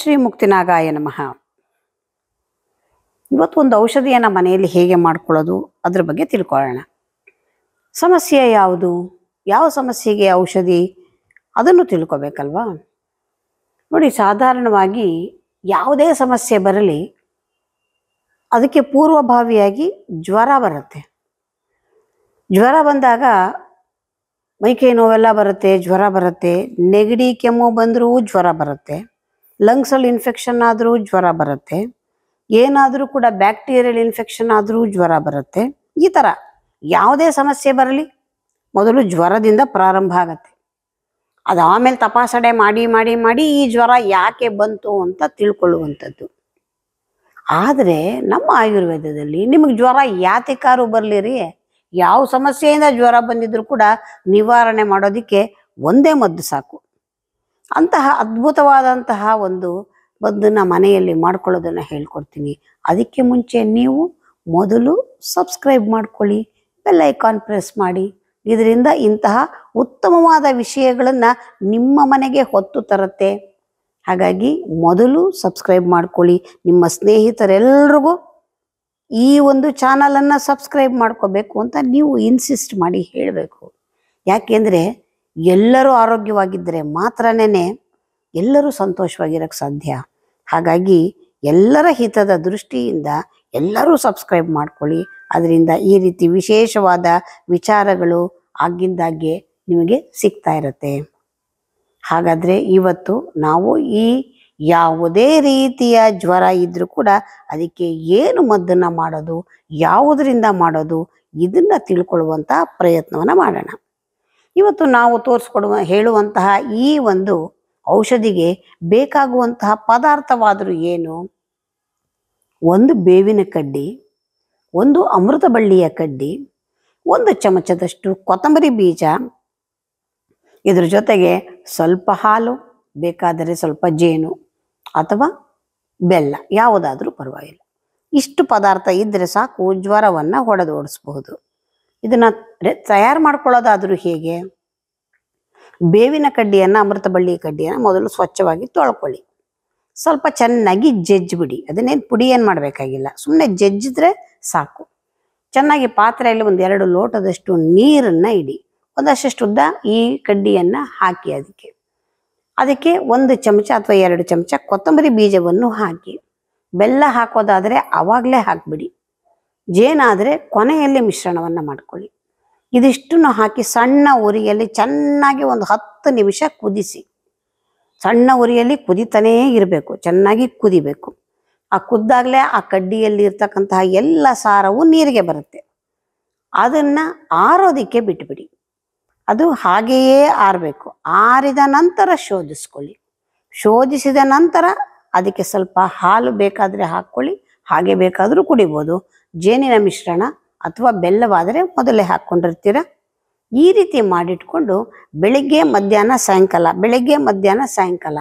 ಶ್ರೀ ಮುಕ್ತಿನಾಗಾಯ ನಮಃ ಇವತ್ತು ಒಂದು ಔಷಧಿಯನ್ನು ಮನೆಯಲ್ಲಿ ಹೇಗೆ ಮಾಡ್ಕೊಳ್ಳೋದು ಅದ್ರ ಬಗ್ಗೆ ತಿಳ್ಕೊಳ್ಳೋಣ ಸಮಸ್ಯೆ ಯಾವುದು ಯಾವ ಸಮಸ್ಯೆಗೆ ಔಷಧಿ ಅದನ್ನು ತಿಳ್ಕೊಬೇಕಲ್ವಾ ನೋಡಿ ಸಾಧಾರಣವಾಗಿ ಯಾವುದೇ ಸಮಸ್ಯೆ ಬರಲಿ ಅದಕ್ಕೆ ಪೂರ್ವಭಾವಿಯಾಗಿ ಜ್ವರ ಬರುತ್ತೆ ಜ್ವರ ಬಂದಾಗ ಮೈಕೈ ನೋವೆಲ್ಲ ಬರುತ್ತೆ ಜ್ವರ ಬರುತ್ತೆ ನೆಗಡಿ ಕೆಮ್ಮು ಬಂದರೂ ಜ್ವರ ಬರುತ್ತೆ ಲಂಗ್ಸಲ್ಲಿ ಇನ್ಫೆಕ್ಷನ್ ಆದರೂ ಜ್ವರ ಬರುತ್ತೆ ಏನಾದರೂ ಕೂಡ ಬ್ಯಾಕ್ಟೀರಿಯಲ್ ಇನ್ಫೆಕ್ಷನ್ ಆದರೂ ಜ್ವರ ಬರುತ್ತೆ ಈ ಥರ ಯಾವುದೇ ಸಮಸ್ಯೆ ಬರಲಿ ಮೊದಲು ಜ್ವರದಿಂದ ಪ್ರಾರಂಭ ಆಗತ್ತೆ ಆಮೇಲೆ ತಪಾಸಣೆ ಮಾಡಿ ಮಾಡಿ ಮಾಡಿ ಈ ಜ್ವರ ಯಾಕೆ ಬಂತು ಅಂತ ತಿಳ್ಕೊಳ್ಳುವಂಥದ್ದು ಆದರೆ ನಮ್ಮ ಆಯುರ್ವೇದದಲ್ಲಿ ನಿಮಗೆ ಜ್ವರ ಯಾತಿಕಾರು ರೀ ಯಾವ ಸಮಸ್ಯೆಯಿಂದ ಜ್ವರ ಬಂದಿದ್ರು ಕೂಡ ನಿವಾರಣೆ ಮಾಡೋದಕ್ಕೆ ಒಂದೇ ಮದ್ದು ಸಾಕು ಅಂತಹ ಅದ್ಭುತವಾದಂತಹ ಒಂದು ಬಂದನ್ನು ಮನೆಯಲ್ಲಿ ಮಾಡ್ಕೊಳ್ಳೋದನ್ನು ಹೇಳ್ಕೊಡ್ತೀನಿ ಅದಕ್ಕೆ ಮುಂಚೆ ನೀವು ಮೊದಲು ಸಬ್ಸ್ಕ್ರೈಬ್ ಮಾಡ್ಕೊಳ್ಳಿ ಬೆಲ್ ಐಕಾನ್ ಪ್ರೆಸ್ ಮಾಡಿ ಇದರಿಂದ ಇಂತಹ ಉತ್ತಮವಾದ ವಿಷಯಗಳನ್ನು ನಿಮ್ಮ ಮನೆಗೆ ಹೊತ್ತು ತರುತ್ತೆ ಹಾಗಾಗಿ ಮೊದಲು ಸಬ್ಸ್ಕ್ರೈಬ್ ಮಾಡ್ಕೊಳ್ಳಿ ನಿಮ್ಮ ಸ್ನೇಹಿತರೆಲ್ಲರಿಗೂ ಈ ಒಂದು ಚಾನಲನ್ನು ಸಬ್ಸ್ಕ್ರೈಬ್ ಮಾಡ್ಕೋಬೇಕು ಅಂತ ನೀವು ಇನ್ಸಿಸ್ಟ್ ಮಾಡಿ ಹೇಳಬೇಕು ಯಾಕೆಂದರೆ ಎಲ್ಲರೂ ಆರೋಗ್ಯವಾಗಿದ್ದರೆ ಮಾತ್ರನೇ ಎಲ್ಲರೂ ಸಂತೋಷವಾಗಿರೋಕ್ಕೆ ಸಾಧ್ಯ ಹಾಗಾಗಿ ಎಲ್ಲರ ಹಿತದ ದೃಷ್ಟಿಯಿಂದ ಎಲ್ಲರೂ ಸಬ್ಸ್ಕ್ರೈಬ್ ಮಾಡ್ಕೊಳ್ಳಿ ಅದರಿಂದ ಈ ರೀತಿ ವಿಶೇಷವಾದ ವಿಚಾರಗಳು ಆಗಿಂದಾಗೆ ನಿಮಗೆ ಸಿಗ್ತಾ ಇರುತ್ತೆ ಹಾಗಾದರೆ ಇವತ್ತು ನಾವು ಈ ಯಾವುದೇ ರೀತಿಯ ಜ್ವರ ಇದ್ದರೂ ಕೂಡ ಅದಕ್ಕೆ ಏನು ಮದ್ದನ್ನು ಮಾಡೋದು ಯಾವುದರಿಂದ ಮಾಡೋದು ಇದನ್ನು ತಿಳ್ಕೊಳ್ಳುವಂಥ ಪ್ರಯತ್ನವನ್ನು ಮಾಡೋಣ ಇವತ್ತು ನಾವು ತೋರಿಸ್ಕೊಡುವ ಹೇಳುವಂತಹ ಈ ಒಂದು ಔಷಧಿಗೆ ಬೇಕಾಗುವಂತಹ ಪದಾರ್ಥವಾದರೂ ಏನು ಒಂದು ಬೇವಿನ ಕಡ್ಡಿ ಒಂದು ಅಮೃತ ಬಳ್ಳಿಯ ಕಡ್ಡಿ ಒಂದು ಚಮಚದಷ್ಟು ಕೊತ್ತಂಬರಿ ಬೀಜ ಇದರ ಜೊತೆಗೆ ಸ್ವಲ್ಪ ಹಾಲು ಬೇಕಾದರೆ ಸ್ವಲ್ಪ ಜೇನು ಅಥವಾ ಬೆಲ್ಲ ಯಾವುದಾದರೂ ಪರವಾಗಿಲ್ಲ ಇಷ್ಟು ಪದಾರ್ಥ ಇದ್ದರೆ ಸಾಕು ಜ್ವರವನ್ನು ಹೊಡೆದೋಡಿಸ್ಬಹುದು ಇದನ್ನ ತಯಾರು ಮಾಡ್ಕೊಳ್ಳೋದಾದ್ರೂ ಹೇಗೆ ಬೇವಿನ ಕಡ್ಡಿಯನ್ನು ಅಮೃತ ಬಳ್ಳಿ ಕಡ್ಡಿಯನ್ನು ಮೊದಲು ಸ್ವಚ್ಛವಾಗಿ ತೊಳ್ಕೊಳ್ಳಿ ಸ್ವಲ್ಪ ಚೆನ್ನಾಗಿ ಜಜ್ಜಿಬಿಡಿ ಅದನ್ನೇನು ಪುಡಿ ಏನು ಮಾಡಬೇಕಾಗಿಲ್ಲ ಸುಮ್ಮನೆ ಜಜ್ಜಿದ್ರೆ ಸಾಕು ಚೆನ್ನಾಗಿ ಪಾತ್ರೆಯಲ್ಲಿ ಒಂದು ಎರಡು ಲೋಟದಷ್ಟು ನೀರನ್ನು ಇಡಿ ಒಂದಷ್ಟು ಉದ್ದ ಈ ಕಡ್ಡಿಯನ್ನು ಹಾಕಿ ಅದಕ್ಕೆ ಅದಕ್ಕೆ ಒಂದು ಚಮಚ ಅಥವಾ ಎರಡು ಚಮಚ ಕೊತ್ತಂಬರಿ ಬೀಜವನ್ನು ಹಾಕಿ ಬೆಲ್ಲ ಹಾಕೋದಾದರೆ ಆವಾಗಲೇ ಹಾಕಿಬಿಡಿ ಜೇನಾದರೆ ಕೊನೆಯಲ್ಲಿ ಮಿಶ್ರಣವನ್ನು ಮಾಡ್ಕೊಳ್ಳಿ ಇದಿಷ್ಟನ್ನು ಹಾಕಿ ಸಣ್ಣ ಉರಿಯಲ್ಲಿ ಚೆನ್ನಾಗಿ ಒಂದು ಹತ್ತು ನಿಮಿಷ ಕುದಿಸಿ ಸಣ್ಣ ಉರಿಯಲ್ಲಿ ಕುದಿತಾನೇ ಇರಬೇಕು ಚೆನ್ನಾಗಿ ಕುದಿಬೇಕು ಆ ಕುದ್ದಾಗಲೇ ಆ ಕಡ್ಡಿಯಲ್ಲಿ ಇರ್ತಕ್ಕಂತಹ ಎಲ್ಲ ಸಾರವು ನೀರಿಗೆ ಬರುತ್ತೆ ಅದನ್ನು ಆರೋದಿಕ್ಕೆ ಬಿಟ್ಬಿಡಿ ಅದು ಹಾಗೆಯೇ ಆರಬೇಕು ಆರಿದ ನಂತರ ಶೋಧಿಸ್ಕೊಳ್ಳಿ ಶೋಧಿಸಿದ ನಂತರ ಅದಕ್ಕೆ ಸ್ವಲ್ಪ ಹಾಲು ಬೇಕಾದರೆ ಹಾಕ್ಕೊಳ್ಳಿ ಹಾಗೆ ಬೇಕಾದರೂ ಕುಡಿಬೋದು ಜೇನಿನ ಮಿಶ್ರಣ ಅಥವಾ ಬೆಲ್ಲವಾದರೆ ಮೊದಲೇ ಹಾಕ್ಕೊಂಡಿರ್ತೀರ ಈ ರೀತಿ ಮಾಡಿಟ್ಕೊಂಡು ಬೆಳಿಗ್ಗೆ ಮಧ್ಯಾಹ್ನ ಸಾಯಂಕಾಲ ಬೆಳಿಗ್ಗೆ ಮಧ್ಯಾಹ್ನ ಸಾಯಂಕಾಲ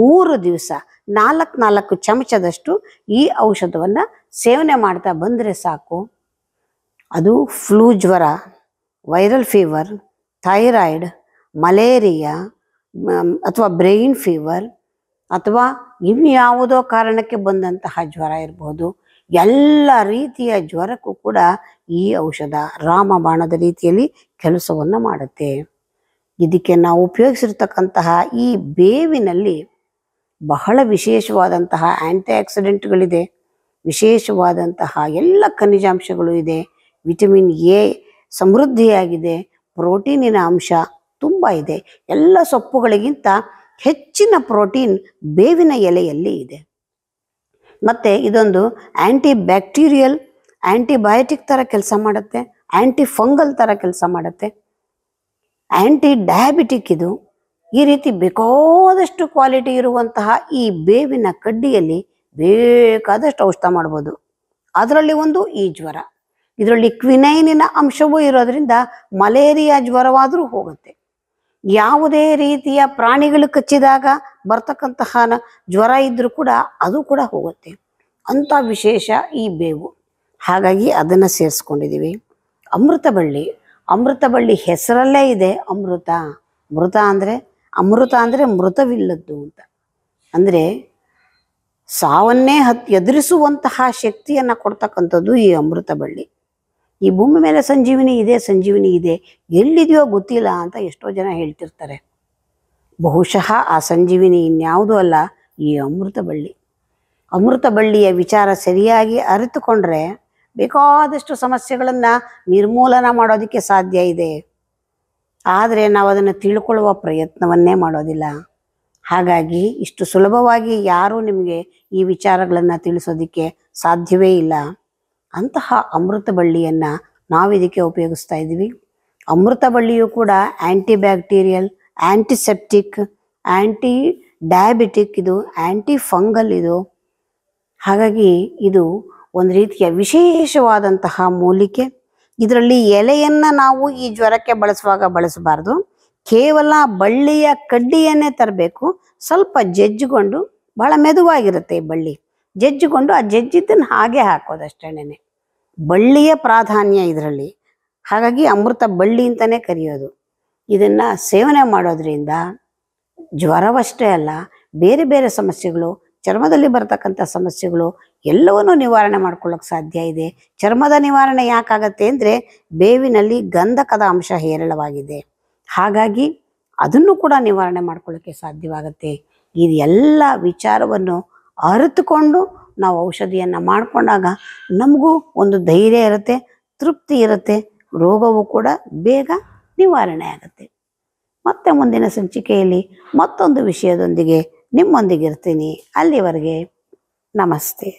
ಮೂರು ದಿವಸ ನಾಲ್ಕು ನಾಲ್ಕು ಚಮಚದಷ್ಟು ಈ ಔಷಧವನ್ನು ಸೇವನೆ ಮಾಡ್ತಾ ಬಂದರೆ ಸಾಕು ಅದು ಫ್ಲೂ ಜ್ವರ ವೈರಲ್ ಫೀವರ್ ಥೈರಾಯ್ಡ್ ಮಲೇರಿಯಾ ಅಥವಾ ಬ್ರೈನ್ ಫೀವರ್ ಅಥವಾ ಇನ್ಯಾವುದೋ ಕಾರಣಕ್ಕೆ ಬಂದಂತಹ ಜ್ವರ ಇರ್ಬೋದು ಎಲ್ಲ ರೀತಿಯ ಜ್ವರಕ್ಕೂ ಕೂಡ ಈ ಔಷಧ ರಾಮಬಾಣದ ರೀತಿಯಲ್ಲಿ ಕೆಲಸವನ್ನು ಮಾಡುತ್ತೆ ಇದಕ್ಕೆ ನಾವು ಉಪಯೋಗಿಸಿರ್ತಕ್ಕಂತಹ ಈ ಬೇವಿನಲ್ಲಿ ಬಹಳ ವಿಶೇಷವಾದಂತಹ ಆ್ಯಂಟಿ ಆಕ್ಸಿಡೆಂಟ್ಗಳಿದೆ ವಿಶೇಷವಾದಂತಹ ಎಲ್ಲ ಖನಿಜಾಂಶಗಳು ಇದೆ ವಿಟಮಿನ್ ಎ ಸಮೃದ್ಧಿಯಾಗಿದೆ ಪ್ರೋಟೀನಿನ ಅಂಶ ತುಂಬ ಇದೆ ಎಲ್ಲ ಸೊಪ್ಪುಗಳಿಗಿಂತ ಹೆಚ್ಚಿನ ಪ್ರೋಟೀನ್ ಬೇವಿನ ಎಲೆಯಲ್ಲಿ ಇದೆ ಮತ್ತು ಇದೊಂದು ಆ್ಯಂಟಿ ಬ್ಯಾಕ್ಟೀರಿಯಲ್ ಆ್ಯಂಟಿಬಯೋಟಿಕ್ ಥರ ಕೆಲಸ ಮಾಡುತ್ತೆ ಆ್ಯಂಟಿ ಫಂಗಲ್ ಥರ ಕೆಲಸ ಮಾಡುತ್ತೆ ಆ್ಯಂಟಿ ಡಯಾಬಿಟಿಕ್ ಇದು ಈ ರೀತಿ ಬೇಕಾದಷ್ಟು ಕ್ವಾಲಿಟಿ ಇರುವಂತಹ ಈ ಬೇವಿನ ಕಡ್ಡಿಯಲ್ಲಿ ಬೇಕಾದಷ್ಟು ಔಷಧ ಮಾಡ್ಬೋದು ಅದರಲ್ಲಿ ಒಂದು ಈ ಜ್ವರ ಇದರಲ್ಲಿ ಕ್ವಿನೈನಿನ ಅಂಶವೂ ಇರೋದ್ರಿಂದ ಮಲೇರಿಯಾ ಜ್ವರವಾದರೂ ಹೋಗುತ್ತೆ ಯಾವುದೇ ರೀತಿಯ ಪ್ರಾಣಿಗಳು ಕಚ್ಚಿದಾಗ ಬರ್ತಕ್ಕಂತಹ ಜ್ವರ ಇದ್ದರೂ ಕೂಡ ಅದು ಕೂಡ ಹೋಗುತ್ತೆ ಅಂಥ ವಿಶೇಷ ಈ ಬೇವು ಹಾಗಾಗಿ ಅದನ್ನು ಸೇರಿಸ್ಕೊಂಡಿದ್ದೀವಿ ಅಮೃತಬಳ್ಳಿ ಅಮೃತಬಳ್ಳಿ ಹೆಸರಲ್ಲೇ ಇದೆ ಅಮೃತ ಮೃತ ಅಂದರೆ ಅಮೃತ ಅಂದರೆ ಮೃತವಿಲ್ಲದ್ದು ಅಂತ ಅಂದರೆ ಸಾವನ್ನೇ ಹತ್ ಎದುರಿಸುವಂತಹ ಶಕ್ತಿಯನ್ನು ಕೊಡ್ತಕ್ಕಂಥದ್ದು ಈ ಅಮೃತ ಬಳ್ಳಿ ಈ ಭೂಮಿ ಮೇಲೆ ಸಂಜೀವಿನಿ ಇದೆ ಸಂಜೀವಿನಿ ಇದೆ ಎಲ್ಲಿದೆಯೋ ಗೊತ್ತಿಲ್ಲ ಅಂತ ಎಷ್ಟೋ ಜನ ಹೇಳ್ತಿರ್ತಾರೆ ಬಹುಶಃ ಆ ಸಂಜೀವಿನಿ ಇನ್ಯಾವುದೂ ಅಲ್ಲ ಈ ಅಮೃತ ಬಳ್ಳಿ ಅಮೃತ ಬಳ್ಳಿಯ ವಿಚಾರ ಸರಿಯಾಗಿ ಅರಿತುಕೊಂಡ್ರೆ ಬೇಕಾದಷ್ಟು ಸಮಸ್ಯೆಗಳನ್ನು ನಿರ್ಮೂಲನ ಮಾಡೋದಕ್ಕೆ ಸಾಧ್ಯ ಇದೆ ಆದರೆ ನಾವು ಅದನ್ನು ತಿಳ್ಕೊಳ್ಳುವ ಪ್ರಯತ್ನವನ್ನೇ ಮಾಡೋದಿಲ್ಲ ಹಾಗಾಗಿ ಇಷ್ಟು ಸುಲಭವಾಗಿ ಯಾರೂ ನಿಮಗೆ ಈ ವಿಚಾರಗಳನ್ನು ತಿಳಿಸೋದಕ್ಕೆ ಸಾಧ್ಯವೇ ಇಲ್ಲ ಅಂತಹ ಅಮೃತ ಬಳ್ಳಿಯನ್ನು ನಾವಿದಕ್ಕೆ ಉಪಯೋಗಿಸ್ತಾ ಇದ್ದೀವಿ ಅಮೃತ ಬಳ್ಳಿಯು ಕೂಡ anti bacterial antiseptic anti diabetic ಇದು ಆ್ಯಂಟಿ ಫಂಗಲ್ ಇದು ಹಾಗಾಗಿ ಇದು ಒಂದು ರೀತಿಯ ವಿಶೇಷವಾದಂತಹ ಮೂಲಿಕೆ ಇದರಲ್ಲಿ ಎಲೆಯನ್ನು ನಾವು ಈ ಜ್ವರಕ್ಕೆ ಬಳಸುವಾಗ ಬಳಸಬಾರ್ದು ಕೇವಲ ಬಳ್ಳಿಯ ಕಡ್ಡಿಯನ್ನೇ ತರಬೇಕು ಸ್ವಲ್ಪ ಜಜ್ಜಿಕೊಂಡು ಬಹಳ ಮೆದುವಾಗಿರುತ್ತೆ ಈ ಬಳ್ಳಿ ಜಜ್ಜಿಕೊಂಡು ಆ ಜಜ್ಜಿದ್ದನ್ನು ಹಾಗೆ ಹಾಕೋದು ಅಷ್ಟೇನೆ ಬಳ್ಳಿಯ ಪ್ರಾಧಾನ್ಯ ಇದರಲ್ಲಿ ಹಾಗಾಗಿ ಅಮೃತ ಬಳ್ಳಿ ಅಂತಲೇ ಕರೆಯೋದು ಇದನ್ನು ಸೇವನೆ ಮಾಡೋದ್ರಿಂದ ಜ್ವರವಷ್ಟೇ ಅಲ್ಲ ಬೇರೆ ಬೇರೆ ಸಮಸ್ಯೆಗಳು ಚರ್ಮದಲ್ಲಿ ಬರತಕ್ಕಂಥ ಸಮಸ್ಯೆಗಳು ಎಲ್ಲವನ್ನೂ ನಿವಾರಣೆ ಮಾಡ್ಕೊಳ್ಳೋಕೆ ಸಾಧ್ಯ ಇದೆ ಚರ್ಮದ ನಿವಾರಣೆ ಯಾಕಾಗತ್ತೆ ಅಂದರೆ ಬೇವಿನಲ್ಲಿ ಗಂಧಕದ ಅಂಶ ಹೇರಳವಾಗಿದೆ ಹಾಗಾಗಿ ಅದನ್ನು ಕೂಡ ನಿವಾರಣೆ ಮಾಡ್ಕೊಳ್ಳೋಕ್ಕೆ ಸಾಧ್ಯವಾಗುತ್ತೆ ಇದೆಲ್ಲ ವಿಚಾರವನ್ನು ಅರಿತುಕೊಂಡು ನಾವು ಔಷಧಿಯನ್ನು ಮಾಡಿಕೊಂಡಾಗ ನಮಗೂ ಒಂದು ಧೈರ್ಯ ಇರುತ್ತೆ ತೃಪ್ತಿ ಇರುತ್ತೆ ರೋಗವು ಕೂಡ ಬೇಗ ನಿವಾರಣೆ ಆಗುತ್ತೆ ಮತ್ತೆ ಮುಂದಿನ ಸಂಚಿಕೆಯಲ್ಲಿ ಮತ್ತೊಂದು ವಿಷಯದೊಂದಿಗೆ ನಿಮ್ಮೊಂದಿಗೆ ಇರ್ತೀನಿ ಅಲ್ಲಿವರೆಗೆ ನಮಸ್ತೆ